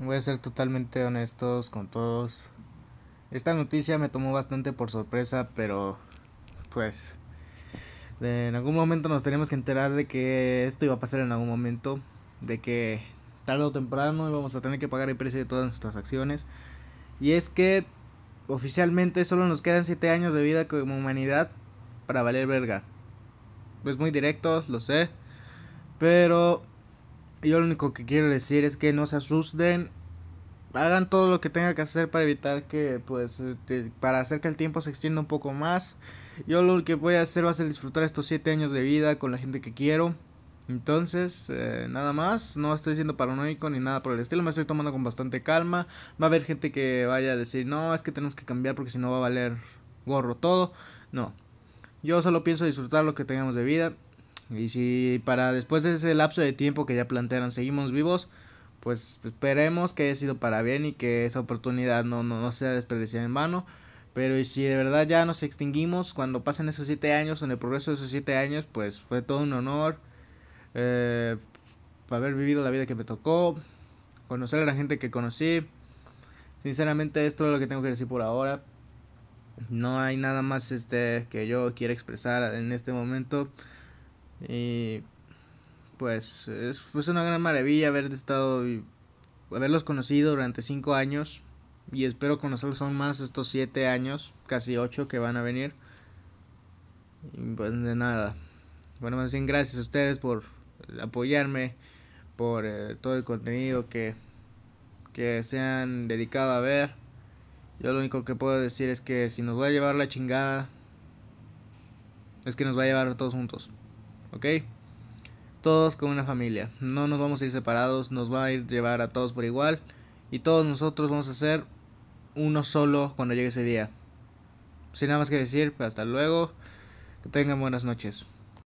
Voy a ser totalmente honestos con todos. Esta noticia me tomó bastante por sorpresa, pero pues en algún momento nos teníamos que enterar de que esto iba a pasar en algún momento, de que tarde o temprano íbamos a tener que pagar el precio de todas nuestras acciones. Y es que oficialmente solo nos quedan 7 años de vida como humanidad para valer verga. pues muy directo, lo sé, pero yo lo único que quiero decir es que no se asusten. Hagan todo lo que tenga que hacer para evitar que, pues, este, para hacer que el tiempo se extienda un poco más. Yo lo que voy a hacer va a ser disfrutar estos 7 años de vida con la gente que quiero. Entonces, eh, nada más, no estoy siendo paranoico ni nada por el estilo, me estoy tomando con bastante calma. Va a haber gente que vaya a decir, no, es que tenemos que cambiar porque si no va a valer gorro todo. No, yo solo pienso disfrutar lo que tengamos de vida y si para después de ese lapso de tiempo que ya plantearon seguimos vivos, pues esperemos que haya sido para bien y que esa oportunidad no, no, sea desperdiciada en vano. Pero y si de verdad ya nos extinguimos cuando pasen esos siete años, en el progreso de esos siete años, pues fue todo un honor eh, haber vivido la vida que me tocó, conocer a la gente que conocí. Sinceramente, esto es lo que tengo que decir por ahora. No hay nada más este, que yo quiera expresar en este momento. Y pues es, fue una gran maravilla haber estado y haberlos conocido durante cinco años y espero conocerlos aún más estos siete años, casi ocho que van a venir. Y pues de nada. Bueno, más bien gracias a ustedes por apoyarme, por eh, todo el contenido que, que se han dedicado a ver. Yo lo único que puedo decir es que si nos va a llevar la chingada, es que nos va a llevar todos juntos. ¿ok? Todos con una familia. No nos vamos a ir separados, nos va a ir llevar a todos por igual. Y todos nosotros vamos a ser uno solo cuando llegue ese día. Sin nada más que decir, hasta luego. Que tengan buenas noches.